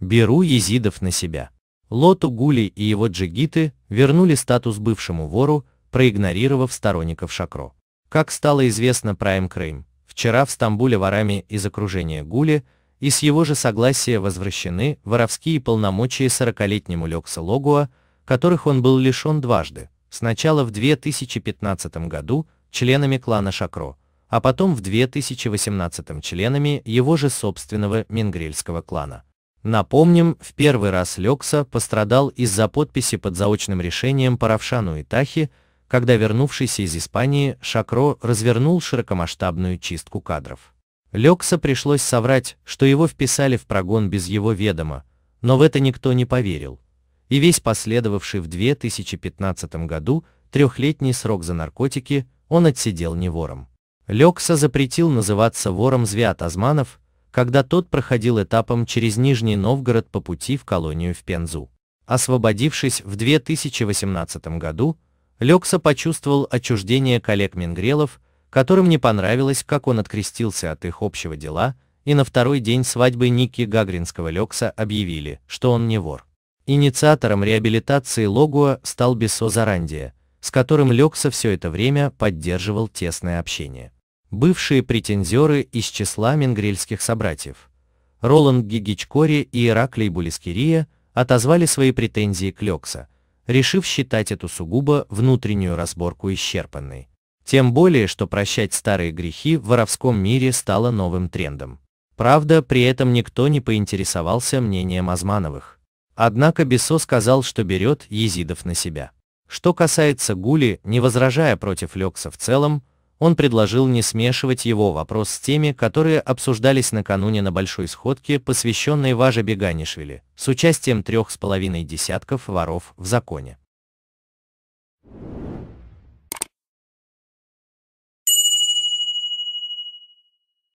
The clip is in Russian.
Беру езидов на себя. Лоту Гули и его джигиты вернули статус бывшему вору, проигнорировав сторонников Шакро. Как стало известно Прайм Крейм, вчера в Стамбуле ворами из окружения Гули и с его же согласия возвращены воровские полномочия 40-летнему Лекса Логуа, которых он был лишен дважды, сначала в 2015 году членами клана Шакро, а потом в 2018 членами его же собственного мингрельского клана. Напомним, в первый раз Лекса пострадал из-за подписи под заочным решением по Равшану Тахи, когда вернувшийся из Испании Шакро развернул широкомасштабную чистку кадров. Лекса пришлось соврать, что его вписали в прогон без его ведома, но в это никто не поверил. И весь последовавший в 2015 году трехлетний срок за наркотики он отсидел не вором. Лекса запретил называться вором Звят Азманов, когда тот проходил этапом через Нижний Новгород по пути в колонию в Пензу. Освободившись в 2018 году, Лекса почувствовал отчуждение коллег-менгрелов, которым не понравилось, как он открестился от их общего дела, и на второй день свадьбы Ники Гагринского Лекса объявили, что он не вор. Инициатором реабилитации Логуа стал Бесо Зарандия, с которым Лекса все это время поддерживал тесное общение бывшие претензеры из числа менгрельских собратьев. Роланд Гигичкори и Ираклий Булискирия отозвали свои претензии к Лекса, решив считать эту сугубо внутреннюю разборку исчерпанной. Тем более, что прощать старые грехи в воровском мире стало новым трендом. Правда, при этом никто не поинтересовался мнением Азмановых. Однако Бесо сказал, что берет езидов на себя. Что касается Гули, не возражая против Лекса в целом, он предложил не смешивать его вопрос с теми, которые обсуждались накануне на большой сходке, посвященной Важе Беганишвили, с участием трех с половиной десятков воров в законе.